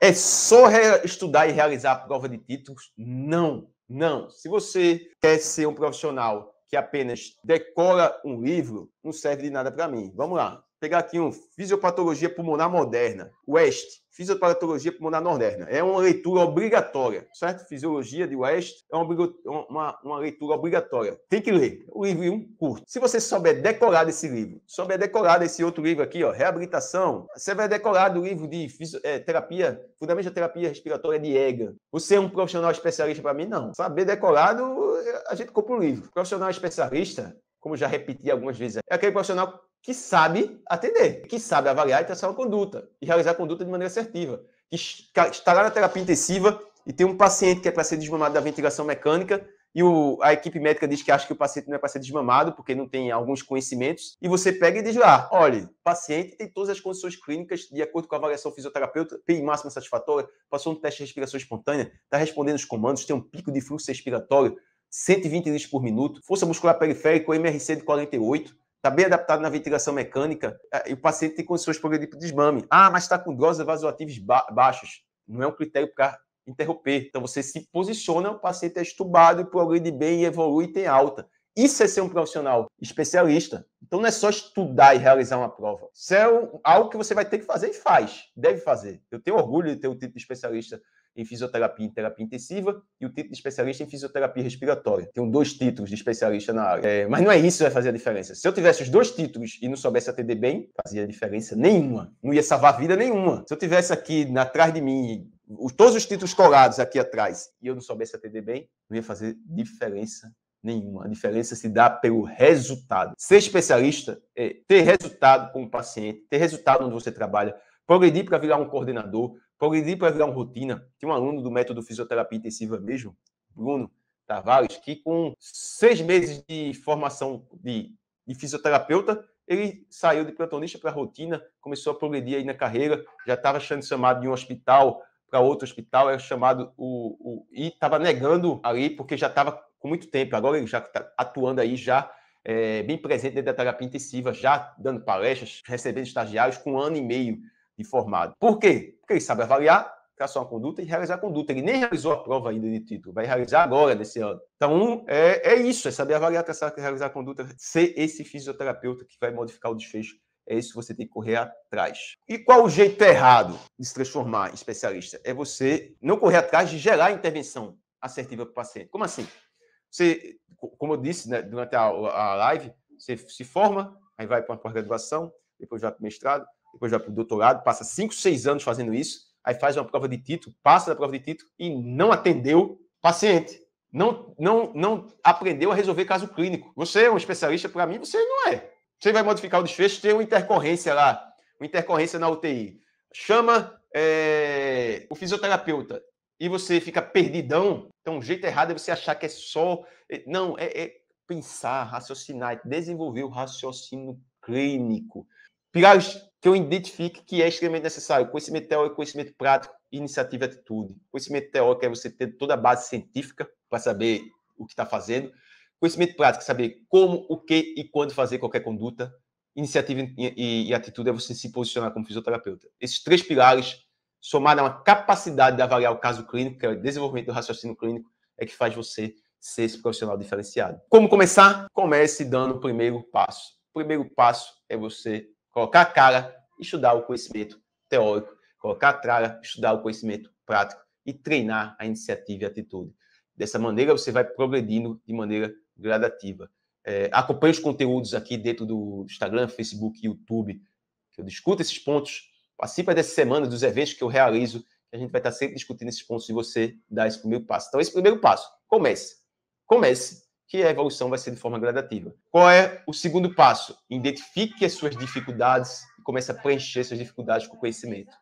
É só estudar e realizar a prova de títulos? Não, não. Se você quer ser um profissional que apenas decora um livro, não serve de nada para mim. Vamos lá pegar aqui um Fisiopatologia Pulmonar Moderna, West, Fisiopatologia Pulmonar Moderna. É uma leitura obrigatória, certo? Fisiologia de West é uma, uma, uma leitura obrigatória. Tem que ler. O livro é um curto. Se você souber decorar desse livro, souber decorar desse outro livro aqui, ó, Reabilitação, você vai decorar do livro de fisio, é, terapia, fundamentos terapia respiratória de EGA. Você é um profissional especialista para mim? Não. Saber decorado, a gente compra um livro. Profissional especialista, como já repeti algumas vezes, é aquele profissional que sabe atender, que sabe avaliar e traçar uma conduta e realizar a conduta de maneira assertiva, que está lá na terapia intensiva e tem um paciente que é para ser desmamado da ventilação mecânica e o, a equipe médica diz que acha que o paciente não é para ser desmamado porque não tem alguns conhecimentos e você pega e diz lá, olha, o paciente tem todas as condições clínicas de acordo com a avaliação fisioterapeuta, PI máxima satisfatória, passou no teste de respiração espontânea, está respondendo os comandos, tem um pico de fluxo respiratório, 120 litros por minuto, força muscular periférica, MRC de 48, está bem adaptado na ventilação mecânica é, e o paciente tem condições de progredir para desmame. Ah, mas está com doses vasoativos ba baixos. Não é um critério para interromper. Então você se posiciona, o paciente é estubado, e progride bem, evolui e tem alta. Isso é ser um profissional especialista. Então não é só estudar e realizar uma prova. Isso é algo que você vai ter que fazer e faz, deve fazer. Eu tenho orgulho de ter o título de especialista em fisioterapia e terapia intensiva e o título de especialista em fisioterapia respiratória. Tenho dois títulos de especialista na área. É, mas não é isso que vai fazer a diferença. Se eu tivesse os dois títulos e não soubesse atender bem, fazia diferença nenhuma. Não ia salvar vida nenhuma. Se eu tivesse aqui atrás de mim todos os títulos colados aqui atrás e eu não soubesse atender bem, não ia fazer diferença nenhuma. A diferença se dá pelo resultado. Ser especialista é ter resultado com o paciente, ter resultado onde você trabalha, progredir para virar um coordenador, Progredir para virar uma rotina. Tem um aluno do método fisioterapia intensiva mesmo, Bruno Tavares, que com seis meses de formação de, de fisioterapeuta, ele saiu de plantonista para rotina, começou a progredir aí na carreira, já estava sendo chamado de um hospital para outro hospital, era chamado o, o e estava negando ali porque já estava com muito tempo. Agora ele já está atuando aí já é, bem presente dentro da terapia intensiva, já dando palestras, recebendo estagiários com um ano e meio informado. Por quê? Porque ele sabe avaliar, traçar uma conduta e realizar a conduta. Ele nem realizou a prova ainda de título, vai realizar agora, nesse ano. Então, é, é isso, é saber avaliar, traçar, realizar a conduta, ser esse fisioterapeuta que vai modificar o desfecho. É isso que você tem que correr atrás. E qual o jeito errado de se transformar em especialista? É você não correr atrás de gerar intervenção assertiva para o paciente. Como assim? Você, como eu disse né, durante a, a live, você se forma, aí vai para uma pós-graduação, depois vai para o mestrado, depois vai para o doutorado, passa 5, 6 anos fazendo isso, aí faz uma prova de título, passa da prova de título e não atendeu paciente. Não, não, não aprendeu a resolver caso clínico. Você é um especialista, para mim, você não é. Você vai modificar o desfecho, tem uma intercorrência lá, uma intercorrência na UTI. Chama é, o fisioterapeuta e você fica perdidão. Então, o jeito errado é você achar que é só. É, não, é, é pensar, raciocinar, é desenvolver o raciocínio clínico. Pilares que eu identifique que é extremamente necessário. Conhecimento teórico, conhecimento prático, iniciativa e atitude. Conhecimento teórico é você ter toda a base científica para saber o que está fazendo. Conhecimento prático é saber como, o que e quando fazer qualquer conduta. Iniciativa e, e, atitude é você se posicionar como fisioterapeuta. Esses três pilares, somado a uma capacidade de avaliar o caso clínico, que é o desenvolvimento do raciocínio clínico, é que faz você ser esse profissional diferenciado. Como começar? Comece dando o primeiro passo. O primeiro passo é você colocar a cara, estudar o conhecimento teórico, colocar a cara, estudar o conhecimento prático e treinar a iniciativa e a atitude. Dessa maneira, você vai progredindo de maneira gradativa. É, acompanhe os conteúdos aqui dentro do Instagram, Facebook, YouTube, que eu discuto esses pontos. Participe dessa semana dos eventos que eu realizo, que a gente vai estar sempre discutindo esses pontos e você dar esse primeiro passo. Então, esse primeiro passo, comece. Comece que a evolução vai ser de forma gradativa. Qual é o segundo passo? Identifique as suas dificuldades e comece a preencher suas dificuldades com conhecimento.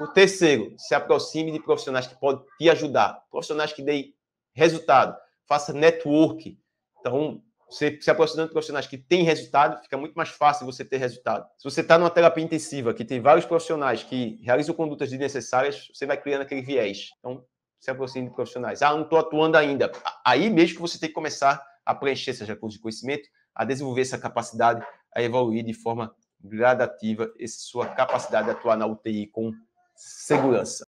O terceiro, se aproxime de profissionais que podem te ajudar, profissionais que deem resultado. Faça network. Então, se aproximando de profissionais que têm resultado, fica muito mais fácil você ter resultado. Se você está numa terapia intensiva, que tem vários profissionais que realizam condutas desnecessárias, você vai criando aquele viés. Então, se aproxime de profissionais. Ah, não estou atuando ainda. Aí mesmo que você tem que começar a preencher esses recursos de conhecimento, a desenvolver essa capacidade, a evoluir de forma gradativa essa sua capacidade de atuar na UTI com segurança.